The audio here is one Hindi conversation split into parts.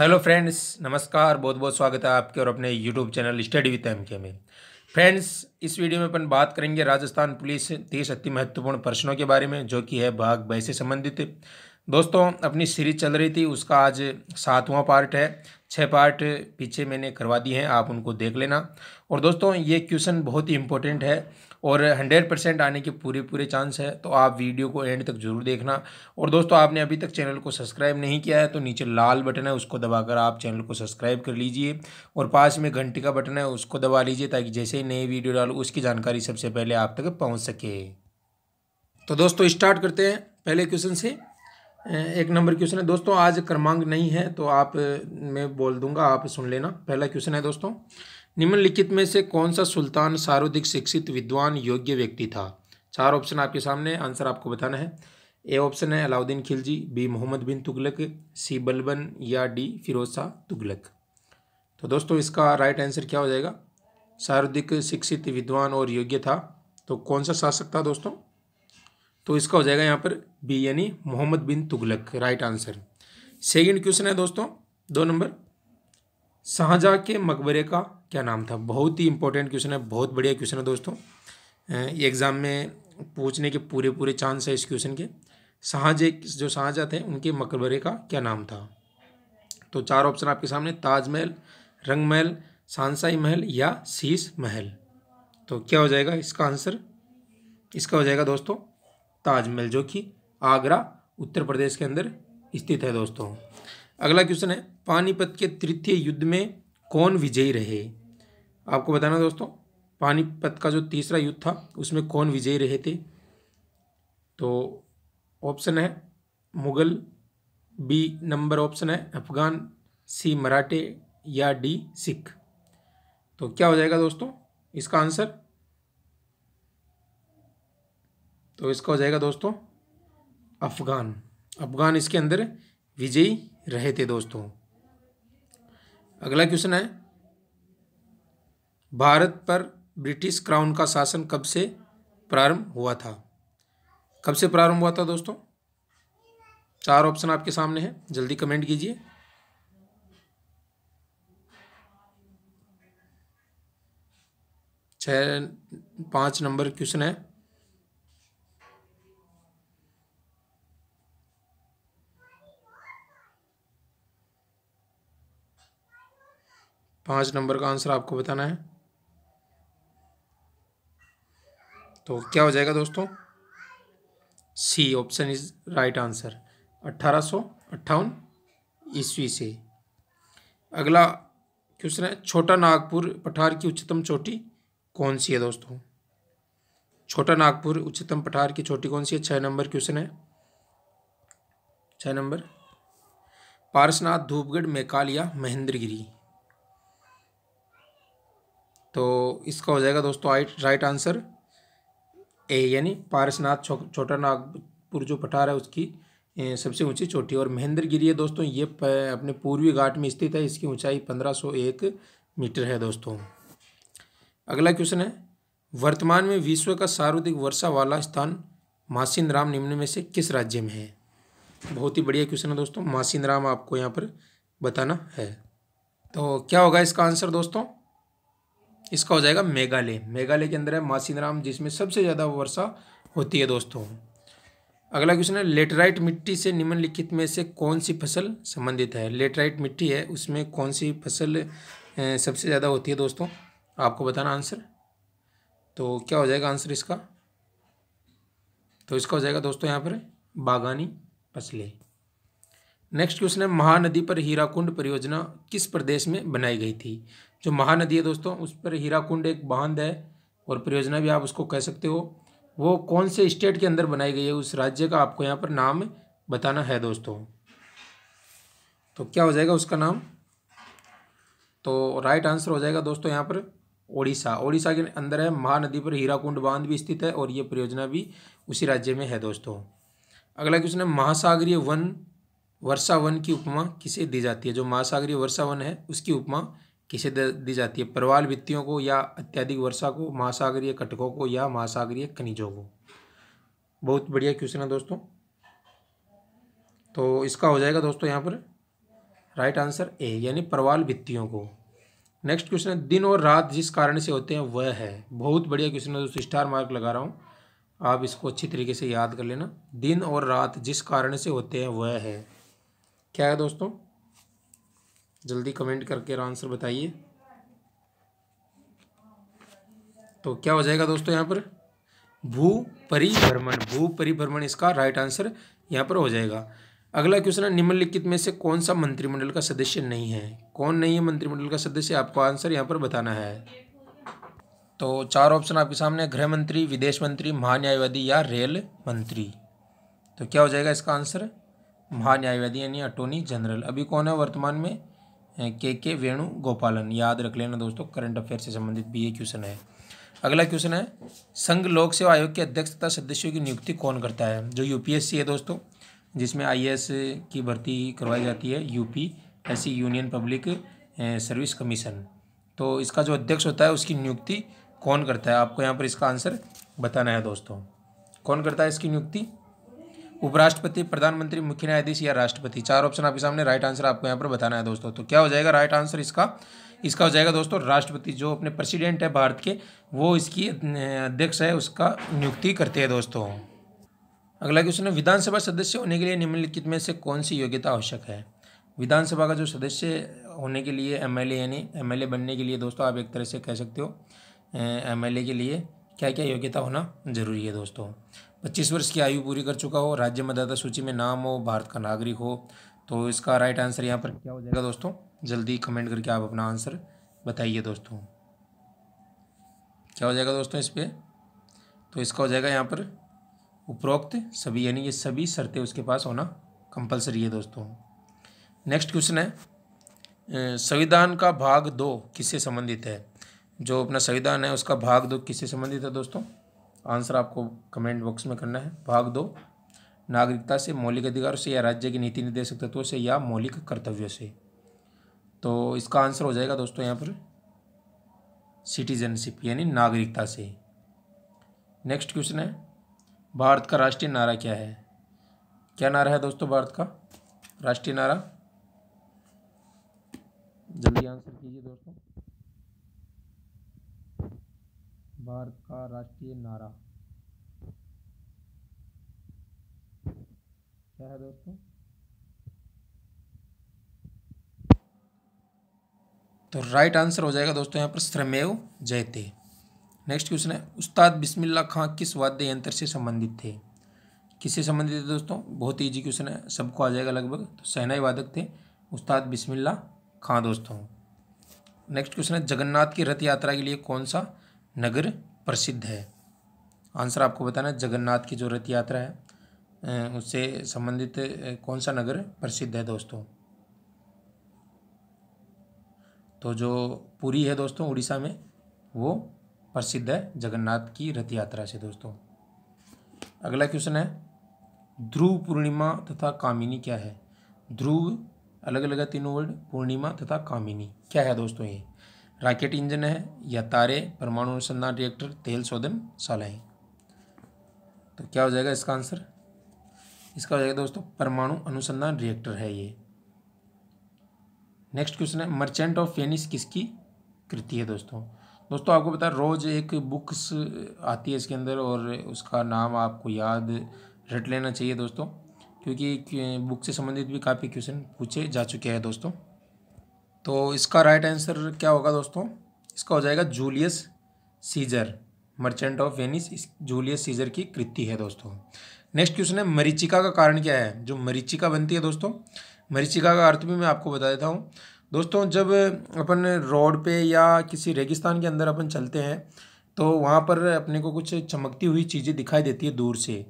हेलो फ्रेंड्स नमस्कार बहुत बहुत स्वागत है आपके और अपने YouTube channel study with M K में फ्रेंड्स इस वीडियो में अपन बात करेंगे राजस्थान पुलिस तीस अति महत्वपूर्ण प्रश्नों के बारे में जो कि है भाग बह से संबंधित दोस्तों अपनी सीरीज चल रही थी उसका आज सातवां पार्ट है छः पार्ट पीछे मैंने करवा दिए हैं आप उनको देख लेना और दोस्तों ये क्वेश्चन बहुत ही इंपॉर्टेंट है और हंड्रेड परसेंट आने के पूरे पूरे चांस है तो आप वीडियो को एंड तक जरूर देखना और दोस्तों आपने अभी तक चैनल को सब्सक्राइब नहीं किया है तो नीचे लाल बटन है उसको दबाकर आप चैनल को सब्सक्राइब कर लीजिए और पास में घंटी का बटन है उसको दबा लीजिए ताकि जैसे ही नई वीडियो डालो उसकी जानकारी सबसे पहले आप तक पहुँच सके तो दोस्तों स्टार्ट करते हैं पहले क्वेश्चन से एक नंबर क्वेश्चन है दोस्तों आज क्रमांक नहीं है तो आप मैं बोल दूंगा आप सुन लेना पहला क्वेश्चन है दोस्तों निम्नलिखित में से कौन सा सुल्तान सार्वधिक शिक्षित विद्वान योग्य व्यक्ति था चार ऑप्शन आपके सामने आंसर आपको बताना है ए ऑप्शन है अलाउद्दीन खिलजी बी मोहम्मद बिन तुगलक सी बलबन या डी फिरोज शाह तुगलक तो दोस्तों इसका राइट आंसर क्या हो जाएगा सार्वधिक शिक्षित विद्वान और योग्य था तो कौन सा शासक था दोस्तों तो इसका हो जाएगा यहाँ पर बी यानी Mohammad bin Tughlaq right answer second question है दोस्तों दो नंबर शाहजहाँ के मकबरे का क्या नाम था बहुत ही इंपॉर्टेंट क्वेश्चन है बहुत बढ़िया क्वेश्चन है दोस्तों एग्ज़ाम में पूछने के पूरे पूरे चांस है इस क्वेश्चन के शाहजह जो शाहजहाँ थे उनके मकबरे का क्या नाम था तो चार ऑप्शन आपके सामने ताजमहल रंग महल सांसाई महल या शीश महल तो क्या हो जाएगा इसका आंसर इसका हो जाएगा दोस्तों ताजमहल जो कि आगरा उत्तर प्रदेश के अंदर स्थित है दोस्तों अगला क्वेश्चन है पानीपत के तृतीय युद्ध में कौन विजयी रहे आपको बताना दोस्तों पानीपत का जो तीसरा युद्ध था उसमें कौन विजयी रहे थे तो ऑप्शन है मुगल बी नंबर ऑप्शन है अफगान सी मराठे या डी सिख तो क्या हो जाएगा दोस्तों इसका आंसर तो इसका हो जाएगा दोस्तों अफगान अफगान इसके अंदर विजयी रहे थे दोस्तों अगला क्वेश्चन है भारत पर ब्रिटिश क्राउन का शासन कब से प्रारंभ हुआ था कब से प्रारंभ हुआ था दोस्तों चार ऑप्शन आपके सामने हैं जल्दी कमेंट कीजिए छः पाँच नंबर क्वेश्चन है पाँच नंबर का आंसर आपको बताना है तो क्या हो जाएगा दोस्तों C option is right answer अट्ठारह सौ अट्ठावन ईस्वी से अगला क्वेश्चन है छोटा नागपुर पठार की उच्चतम चोटी कौन सी है दोस्तों छोटा नागपुर उच्चतम पठार की चोटी कौन सी है छः नंबर क्वेश्चन है छः नंबर पारसनाथ धूपगढ़ मेकालिया महेंद्रगिरी तो इसका हो जाएगा दोस्तों राइट आंसर ए यानी पारसनाथ छोटा नागपुर जो पठार है उसकी सबसे ऊंची चोटी और महेंद्रगिरी है दोस्तों ये अपने पूर्वी घाट में स्थित है इसकी ऊंचाई पंद्रह सौ एक मीटर है दोस्तों अगला क्वेश्चन है वर्तमान में विश्व का सर्वाधिक वर्षा वाला स्थान राम निम्न में से किस राज्य में है बहुत ही बढ़िया क्वेश्चन है दोस्तों राम आपको यहाँ पर बताना है तो क्या होगा इसका आंसर दोस्तों इसका हो जाएगा मेघालय मेघालय के अंदर है मासीनराम जिसमें सबसे ज़्यादा वर्षा होती है दोस्तों अगला क्वेश्चन है लेटराइट मिट्टी से निम्नलिखित में से कौन सी फसल संबंधित है लेटराइट मिट्टी है उसमें कौन सी फसल सबसे ज़्यादा होती है दोस्तों आपको बताना आंसर तो क्या हो जाएगा आंसर इसका तो इसका हो जाएगा दोस्तों यहाँ पर बागानी फसलें नेक्स्ट क्वेश्चन है महानदी पर हीराकुंड परियोजना किस प्रदेश में बनाई गई थी जो महानदी है दोस्तों उस पर हीरा कुंड एक बांध है और परियोजना भी आप उसको कह सकते हो वो कौन से स्टेट के अंदर बनाई गई है उस राज्य का आपको यहाँ पर नाम बताना है दोस्तों तो क्या हो जाएगा उसका नाम तो राइट आंसर हो जाएगा दोस्तों यहाँ पर ओडिशा ओडिशा के अंदर है महानदी पर हीराकुंड बांध भी स्थित है और ये परियोजना भी उसी राज्य में है दोस्तों अगला क्वेश्चन है महासागरीय वन वर्षा वन की उपमा किसे दी जाती है जो महासागरीय वर्षा वन है उसकी उपमा किसे दी जाती है प्रवाल वित्तियों को या अत्यधिक वर्षा को महासागरीय कटकों को या महासागरीय खनिजों को बहुत बढ़िया क्वेश्चन है दोस्तों तो इसका हो जाएगा दोस्तों यहाँ पर राइट आंसर ए यानी प्रवाल भित्तियों को नेक्स्ट क्वेश्चन है दिन और रात जिस कारण से होते हैं वह है बहुत बढ़िया क्वेश्चन है दोस्तों स्टार मार्क लगा रहा हूँ आप इसको अच्छी तरीके से याद कर लेना दिन और रात जिस कारण से होते हैं वह है क्या है दोस्तों जल्दी कमेंट करके आंसर बताइए तो क्या हो जाएगा दोस्तों यहाँ पर भू परिभ्रमण भू परिभ्रमण इसका राइट आंसर यहाँ पर हो जाएगा अगला क्वेश्चन है निम्नलिखित में से कौन सा मंत्रिमंडल का सदस्य नहीं है कौन नहीं है मंत्रिमंडल का सदस्य आपको आंसर यहाँ पर बताना है तो चार ऑप्शन आपके सामने गृह मंत्री विदेश मंत्री महान्यायवादी या रेल मंत्री तो क्या हो जाएगा इसका आंसर महान्यायवादी यानी अटोर्नी जनरल अभी कौन है वर्तमान में के के वेणु गोपालन याद रख लेना दोस्तों करंट अफेयर से संबंधित भी ये क्वेश्चन है अगला क्वेश्चन है संघ लोक सेवा आयोग के अध्यक्ष तथा सदस्यों की नियुक्ति कौन करता है जो यूपीएससी है दोस्तों जिसमें आईएएस की भर्ती करवाई जाती है यूपी ऐसी यूनियन पब्लिक सर्विस कमीशन तो इसका जो अध्यक्ष होता है उसकी नियुक्ति कौन करता है आपको यहाँ पर इसका आंसर बताना है दोस्तों कौन करता है इसकी नियुक्ति उपराष्ट्रपति प्रधानमंत्री मुख्य न्यायाधीश या राष्ट्रपति चार ऑप्शन आपके सामने राइट आंसर आपको यहाँ पर बताना है दोस्तों तो क्या हो जाएगा राइट आंसर इसका इसका हो जाएगा दोस्तों राष्ट्रपति जो अपने प्रेसिडेंट है भारत के वो इसकी अध्यक्ष है उसका नियुक्ति करते हैं दोस्तों अगला क्वेश्चन है विधानसभा सदस्य होने के लिए निम्नलिखित में से कौन सी योग्यता आवश्यक है विधानसभा का जो सदस्य होने के लिए एमएलए यानी एमएलए बनने के लिए दोस्तों आप एक तरह से कह सकते हो एमएलए के लिए क्या क्या योग्यता होना जरूरी है दोस्तों पच्चीस वर्ष की आयु पूरी कर चुका हो राज्य मतदाता सूची में नाम हो भारत का नागरिक हो तो इसका राइट आंसर यहाँ पर क्या हो जाएगा दोस्तों जल्दी कमेंट करके आप अपना आंसर बताइए दोस्तों क्या हो जाएगा दोस्तों इस पर तो इसका हो जाएगा यहाँ पर उपरोक्त सभी यानी ये सभी शर्तें उसके पास होना कंपलसरी है दोस्तों नेक्स्ट क्वेश्चन है संविधान का भाग दो किससे संबंधित है जो अपना संविधान है उसका भाग दो किससे संबंधित है दोस्तों आंसर आपको कमेंट बॉक्स में करना है भाग दो नागरिकता से मौलिक अधिकारों से या राज्य की नीति निर्देशक तत्वों से या मौलिक कर्तव्यों से तो इसका आंसर हो जाएगा दोस्तों यहाँ पर सिटीजनशिप यानी नागरिकता से नेक्स्ट क्वेश्चन है भारत का राष्ट्रीय नारा क्या है क्या नारा है दोस्तों भारत का राष्ट्रीय नारा जल्दी आंसर कीजिए दोस्तों भारत का राष्ट्रीय नारा क्या है दोस्तों तो राइट आंसर हो जाएगा दोस्तों यहाँ पर श्रमेव जयते नेक्स्ट क्वेश्चन है उस्ताद बिस्मिल्ला खां किस वाद्य यंत्र से संबंधित थे किससे संबंधित थे दोस्तों बहुत ईजी क्वेश्चन है सबको आ जाएगा लगभग तो सहनाई वादक थे उस्ताद बिस्मिल्ला खां दोस्तों नेक्स्ट क्वेश्चन है जगन्नाथ की रथ यात्रा के लिए कौन सा नगर प्रसिद्ध है आंसर आपको बताना है जगन्नाथ की जो रथ यात्रा है उससे संबंधित कौन सा नगर प्रसिद्ध है दोस्तों तो जो पुरी है दोस्तों उड़ीसा में वो प्रसिद्ध है जगन्नाथ की रथ यात्रा से दोस्तों अगला क्वेश्चन है ध्रुव पूर्णिमा तथा कामिनी क्या है ध्रुव अलग अलग है तीनों वर्ड पूर्णिमा तथा कामिनी क्या है दोस्तों ये रॉकेट इंजन है या तारे परमाणु अनुसंधान रिएक्टर तेल शोधन शालाएँ तो क्या हो जाएगा इसका आंसर इसका हो जाएगा दोस्तों परमाणु अनुसंधान रिएक्टर है ये नेक्स्ट क्वेश्चन है मर्चेंट ऑफ फेनिस किसकी कृति है दोस्तों दोस्तों आपको पता रोज़ एक बुक्स आती है इसके अंदर और उसका नाम आपको याद रट लेना चाहिए दोस्तों क्योंकि बुक से संबंधित भी काफ़ी क्वेश्चन पूछे जा चुके हैं दोस्तों तो इसका राइट आंसर क्या होगा दोस्तों इसका हो जाएगा Julius Caesar merchant of Venice Julius Caesar की कृति है दोस्तों नेक्स्ट क्वेश्चन है मरीचिका का कारण क्या है जो मरीचिका बनती है दोस्तों मरीचिका का अर्थ भी मैं आपको बता देता हूँ दोस्तों जब अपन रोड पे या किसी रेगिस्तान के अंदर अपन चलते हैं तो वहाँ पर अपने को कुछ चमकती हुई चीज़ें दिखाई देती है दूर से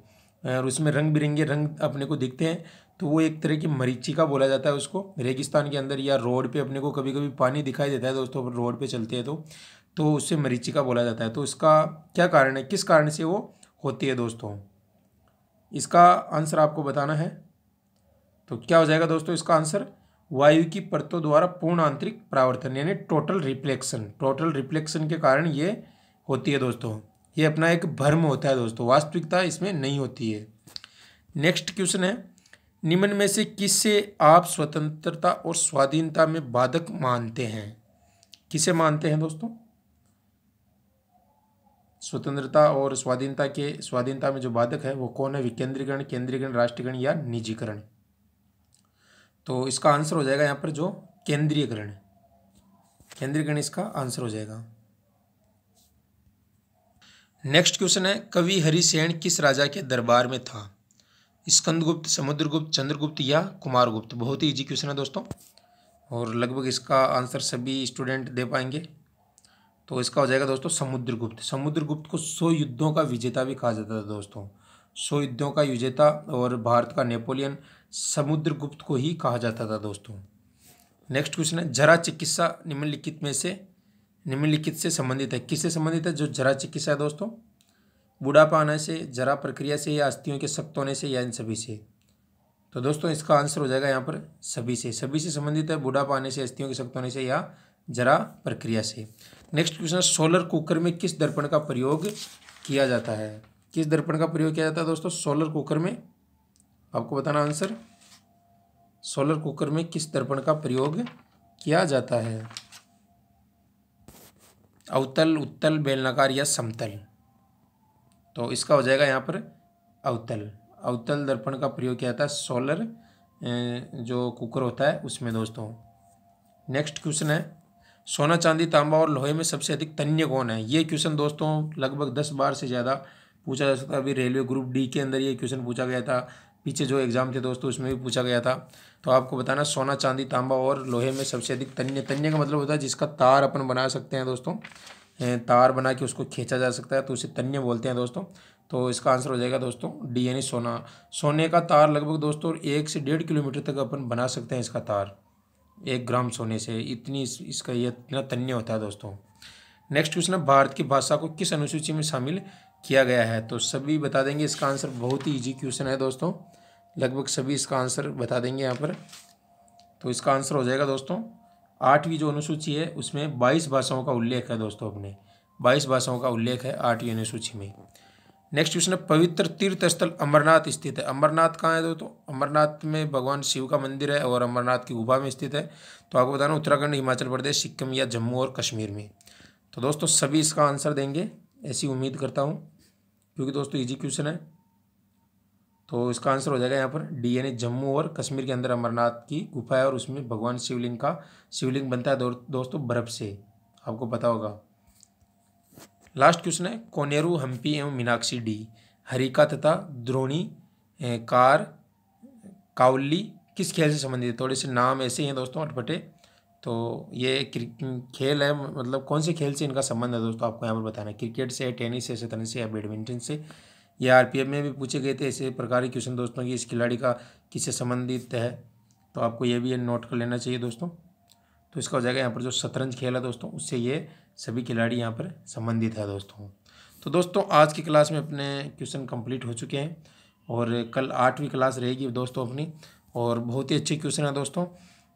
और उसमें रंग बिरंगे रंग अपने को दिखते हैं तो वो एक तरह की मरीची का बोला जाता है उसको रेगिस्तान के अंदर या रोड पे अपने को कभी कभी पानी दिखाई देता है दोस्तों रोड पे चलते हैं तो तो उससे का बोला जाता है तो इसका क्या कारण है किस कारण से वो होती है दोस्तों इसका आंसर आपको बताना है तो क्या हो जाएगा दोस्तों इसका आंसर वायु की परतों द्वारा पूर्ण आंतरिक परावर्तन यानी टोटल रिफ्लेक्शन टोटल रिफ्लेक्शन के कारण ये होती है दोस्तों ये अपना एक भ्रम होता है दोस्तों वास्तविकता इसमें नहीं होती है नेक्स्ट क्वेश्चन है निम्न में से किसे आप स्वतंत्रता और स्वाधीनता में बाधक मानते हैं किसे मानते हैं दोस्तों स्वतंत्रता और स्वाधीनता के स्वाधीनता में जो बाधक है वो कौन है विकेंद्रीकरण केंद्रीकरण राष्ट्रीयकरण या निजीकरण तो इसका आंसर हो जाएगा यहाँ पर जो केंद्रीयकरण केंद्रीयकरण इसका आंसर हो जाएगा नेक्स्ट क्वेश्चन है कवि हरिसेन किस राजा के दरबार में था स्कंदगुप्त समुद्रगुप्त चंद्रगुप्त या कुमारगुप्त बहुत ही इजी क्वेश्चन है दोस्तों और लगभग इसका आंसर सभी स्टूडेंट दे पाएंगे तो इसका हो जाएगा दोस्तों समुद्रगुप्त समुद्रगुप्त को सौ युद्धों का विजेता भी कहा जाता था दोस्तों सौ युद्धों का विजेता और भारत का नेपोलियन समुद्रगुप्त को ही कहा जाता था दोस्तों नेक्स्ट क्वेश्चन है जरा चिकित्सा निम्नलिखित में से निम्नलिखित से संबंधित है किससे संबंधित है जो जरा चिकित्सा है दोस्तों बुढ़ापा आने से जरा प्रक्रिया से या अस्थियों के सख्त होने से या इन सभी से तो दोस्तों इसका आंसर हो जाएगा यहाँ पर सभी से सभी से संबंधित है बुढ़ापा आने से अस्थियों के सख्त होने से या जरा प्रक्रिया से नेक्स्ट क्वेश्चन सोलर कुकर में किस दर्पण का प्रयोग किया जाता है किस दर्पण का प्रयोग किया जाता है दोस्तों सोलर कुकर में आपको बताना आंसर सोलर कुकर में किस दर्पण का प्रयोग किया जाता है अवतल उत्तल बेलनाकार या समतल तो इसका हो जाएगा यहाँ पर अवतल अवतल दर्पण का प्रयोग किया जाता है सोलर जो कुकर होता है उसमें दोस्तों नेक्स्ट क्वेश्चन है सोना चांदी तांबा और लोहे में सबसे अधिक तन्य कौन है ये क्वेश्चन दोस्तों लगभग दस बार से ज़्यादा पूछा जा सकता है अभी रेलवे ग्रुप डी के अंदर ये क्वेश्चन पूछा गया था पीछे जो एग्ज़ाम थे दोस्तों उसमें भी पूछा गया था तो आपको बताना सोना चांदी तांबा और लोहे में सबसे अधिक तन्य तन्य का मतलब होता है जिसका तार अपन बना सकते हैं दोस्तों तार बना के उसको खींचा जा सकता है तो उसे तन्य बोलते हैं दोस्तों तो इसका आंसर हो जाएगा दोस्तों डी यानी सोना सोने का तार लगभग दोस्तों एक से डेढ़ किलोमीटर तक अपन बना सकते हैं इसका तार एक ग्राम सोने से इतनी इस, इसका यह इतना तन्य होता है दोस्तों नेक्स्ट क्वेश्चन है भारत की भाषा को किस अनुसूची में शामिल किया गया है तो सभी बता देंगे इसका आंसर बहुत ही ईजी क्वेश्चन है दोस्तों लगभग सभी इसका आंसर बता देंगे यहाँ पर तो इसका आंसर हो जाएगा दोस्तों आठवीं जो अनुसूची है उसमें बाईस भाषाओं का उल्लेख है दोस्तों अपने बाईस भाषाओं का उल्लेख है आठवीं अनुसूची में नेक्स्ट क्वेश्चन है पवित्र तीर्थ स्थल अमरनाथ स्थित है अमरनाथ कहाँ है दोस्तों अमरनाथ में भगवान शिव का मंदिर है और अमरनाथ की गुफा में स्थित है तो आपको बताना उत्तराखंड हिमाचल प्रदेश सिक्किम या जम्मू और कश्मीर में तो दोस्तों सभी इसका आंसर देंगे ऐसी उम्मीद करता हूँ क्योंकि दोस्तों इजी क्वेश्चन है तो इसका आंसर हो जाएगा यहाँ पर डी यानी जम्मू और कश्मीर के अंदर अमरनाथ की गुफा है और उसमें भगवान शिवलिंग का शिवलिंग बनता है दो, दोस्तों बर्फ से आपको पता होगा लास्ट क्वेश्चन है कोनेरू हम्पी एवं मीनाक्षी डी हरिका तथा द्रोणी कार कावली किस खेल से संबंधित है थोड़े से नाम ऐसे हैं दोस्तों अटपटे तो ये खेल है मतलब कौन से खेल से इनका संबंध है दोस्तों आपको यहाँ पर बताना है क्रिकेट से टेनिस से शतरंज से या बैडमिंटन से या एफ में भी पूछे गए थे ऐसे प्रकार के क्वेश्चन दोस्तों कि इस खिलाड़ी का किससे संबंधित है तो आपको ये भी नोट कर लेना चाहिए दोस्तों तो इसका हो जाएगा यहाँ पर जो शतरंज खेल है दोस्तों उससे ये सभी खिलाड़ी यहाँ पर संबंधित है दोस्तों तो दोस्तों आज की क्लास में अपने क्वेश्चन कंप्लीट हो चुके हैं और कल आठवीं क्लास रहेगी दोस्तों अपनी और बहुत ही अच्छे क्वेश्चन है दोस्तों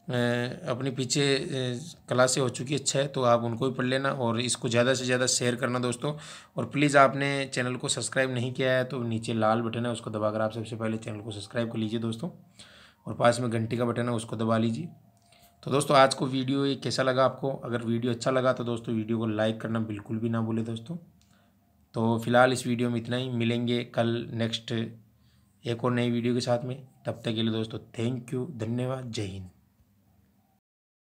अपने पीछे क्लासें हो चुकी है छः तो आप उनको भी पढ़ लेना और इसको ज़्यादा से ज़्यादा शेयर करना दोस्तों और प्लीज़ आपने चैनल को सब्सक्राइब नहीं किया है तो नीचे लाल बटन है उसको दबाकर आप सबसे पहले चैनल को सब्सक्राइब कर लीजिए दोस्तों और पास में घंटी का बटन है उसको दबा लीजिए तो दोस्तों आज को वीडियो ये कैसा लगा आपको अगर वीडियो अच्छा लगा तो दोस्तों वीडियो को लाइक करना बिल्कुल भी ना भूले दोस्तों तो फिलहाल इस वीडियो में इतना ही मिलेंगे कल नेक्स्ट एक और नई वीडियो के साथ में तब तक के लिए दोस्तों थैंक यू धन्यवाद जय हिंद